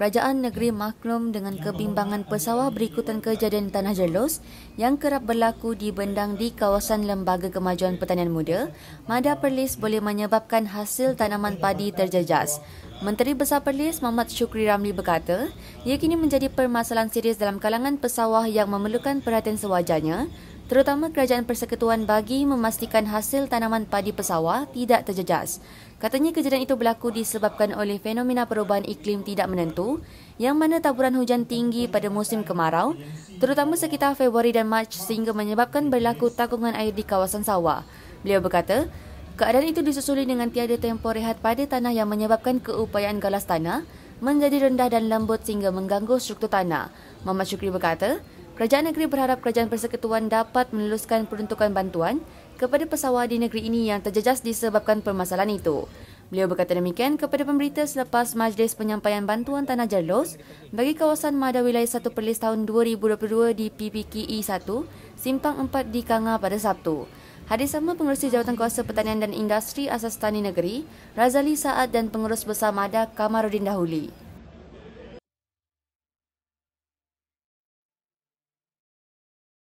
Kerajaan negeri maklum dengan kebimbangan pesawah berikutan kejadian tanah jelos yang kerap berlaku di bendang di kawasan Lembaga Kemajuan Pertanian Muda, Mada Perlis boleh menyebabkan hasil tanaman padi terjejas. Menteri Besar Perlis Mohd Syukri Ramli berkata, ia kini menjadi permasalahan serius dalam kalangan pesawah yang memerlukan perhatian sewajarnya terutama kerajaan persekutuan bagi memastikan hasil tanaman padi pesawah tidak terjejas. Katanya kejadian itu berlaku disebabkan oleh fenomena perubahan iklim tidak menentu yang mana taburan hujan tinggi pada musim kemarau terutama sekitar Februari dan Mac sehingga menyebabkan berlaku takungan air di kawasan sawah. Beliau berkata, keadaan itu disusuli dengan tiada tempoh rehat pada tanah yang menyebabkan keupayaan galas tanah menjadi rendah dan lembut sehingga mengganggu struktur tanah. Mama Syukri berkata, Kerajaan negeri berharap Kerajaan Persekutuan dapat meneruskan peruntukan bantuan kepada pesawat di negeri ini yang terjejas disebabkan permasalahan itu. Beliau berkata demikian kepada pemberita selepas Majlis Penyampaian Bantuan Tanah Jerlos bagi kawasan Mada Wilayah 1 Perlis tahun 2022 di PPKE 1, Simpang 4 di Kanga pada Sabtu. Hadir sama pengurusi Jawatan Kuasa Pertanian dan Industri Asas Tani Negeri, Razali Saad dan Pengurus Besar Mada Kamarudin Dahuli.